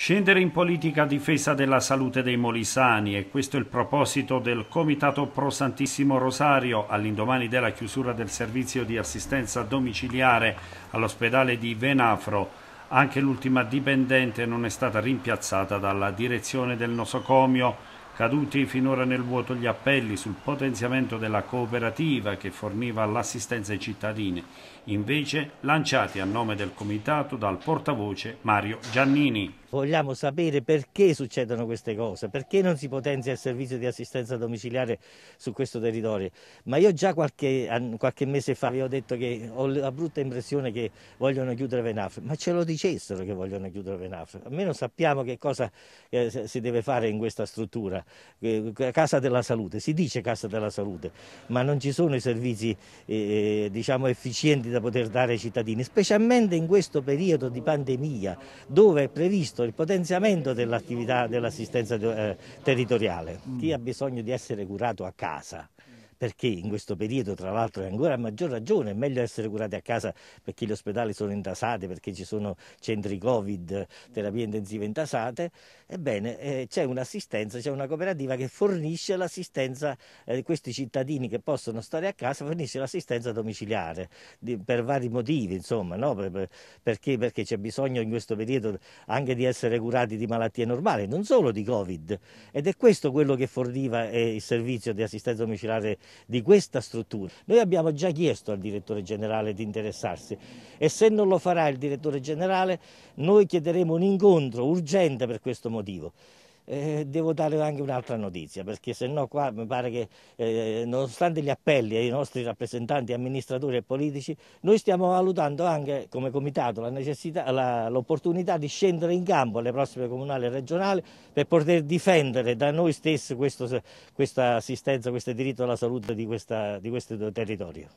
Scendere in politica a difesa della salute dei molisani e questo è il proposito del Comitato Pro Santissimo Rosario all'indomani della chiusura del servizio di assistenza domiciliare all'ospedale di Venafro. Anche l'ultima dipendente non è stata rimpiazzata dalla direzione del nosocomio. Caduti finora nel vuoto gli appelli sul potenziamento della cooperativa che forniva l'assistenza ai cittadini, invece lanciati a nome del comitato dal portavoce Mario Giannini. Vogliamo sapere perché succedono queste cose, perché non si potenzia il servizio di assistenza domiciliare su questo territorio. Ma io già qualche, qualche mese fa vi ho detto che ho la brutta impressione che vogliono chiudere Venafre, ma ce lo dicessero che vogliono chiudere Venafre. Almeno sappiamo che cosa eh, si deve fare in questa struttura. Eh, casa della salute, si dice casa della salute, ma non ci sono i servizi eh, eh, diciamo efficienti da poter dare ai cittadini, specialmente in questo periodo di pandemia dove è previsto questo, il potenziamento dell'attività dell'assistenza eh, territoriale. Chi ha bisogno di essere curato a casa, perché in mm. questo periodo tra l'altro è ancora a maggior ragione, è meglio essere curati a casa perché gli ospedali sono intasati, perché ci sono centri Covid, terapie intensive intasate, ebbene eh, c'è un'assistenza, c'è una cooperativa che fornisce l'assistenza, eh, questi cittadini che possono stare a casa fornisce l'assistenza domiciliare di, per vari motivi, insomma, no? per, per, perché, perché c'è bisogno in questo periodo anche di essere curati di malattie normali, non solo di Covid ed è questo quello che forniva eh, il servizio di assistenza domiciliare di questa struttura. Noi abbiamo già chiesto al direttore generale di interessarsi e se non lo farà il direttore generale noi chiederemo un incontro urgente per questo motivo. Eh, devo dare anche un'altra notizia, perché se no qua mi pare che eh, nonostante gli appelli ai nostri rappresentanti amministratori e politici, noi stiamo valutando anche come comitato l'opportunità di scendere in campo alle prossime comunali e regionali per poter difendere da noi stessi questo, questa assistenza, questo diritto alla salute di, questa, di questo territorio.